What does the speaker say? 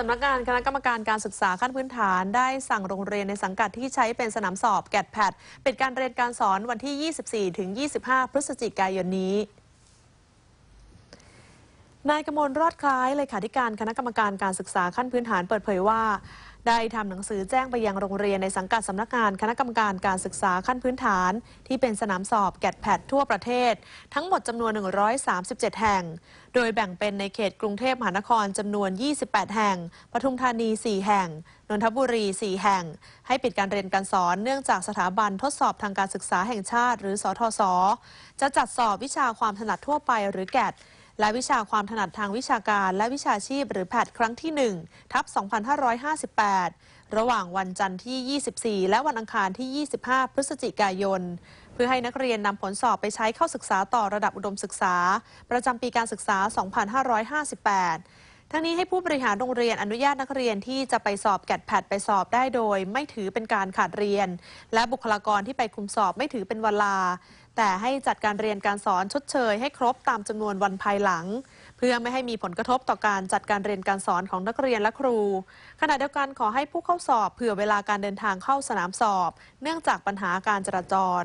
สำนักงานคณะกรรมการการศึกษาขั้นพื้นฐานได้สั่งโรงเรียนในสังกัดที่ใช้เป็นสนามสอบแกดแพดปิดการเรียนการสอนวันที่ 24 ถึง 25 พฤศจิกายนนี้ นายกมลรอดคล้ายเลขาธิการคณะกรรมการการศึกษาขั้นพื้นฐานเปิดเผยว่าได้ทำหนังสือแจ้งไปยังโรงเรียนในสังกัดสำนักงานคณะกรรมการการศึกษาขั้นพื้นฐาน ที่เป็นสนามสอบแกดแพดทั่วประเทศ ทั้งหมดจำนวน 137 แห่ง โดยแบ่งเป็นในเขตกรุงเทพมหานครจำนวน 28 แห่งปทุมธานี 4 แห่งนนทบุรี 4 แห่ง ให้ปิดการเรียนการสอนเนื่องจากสถาบันทดสอบทางการศึกษาแห่งชาติ หรือ สทศจะจัดสอบวิชาความถนัดทั่วไปหรือแกดและวิชาความถนัดทางวิชาการและวิชาชีพหรือแพทครั้งที่1ทับ 2558 ระหว่างวันจันทร์ที่ 24 และวันอังคารที่ 25 พฤศจิกายน เพื่อให้นักเรียนนำผลสอบไปใช้เข้าศึกษาต่อระดับอุดมศึกษา ประจำปีการศึกษา 2558ทั้งนี้ให้ผู้บริหารโรงเรียนอนุญาตนักเรียนที่จะไปสอบแกดแพดไปสอบได้โดย ไม่ถือเป็นการขาดเรียน และบุคลากรที่ไปคุมสอบไม่ถือเป็นเวลา แต่ให้จัดการเรียนการสอนชดเชย ให้ครบตามจำนวนวันภายหลัง เพื่อไม่ให้มีผลกระทบต่อการจัดการเรียนการสอนของนักเรียนและครูขณะเดียวกันขอให้ผู้เข้าสอบเผื่อเวลาการเดินทางเข้าสนามสอบ เนื่องจากปัญหาการจราจร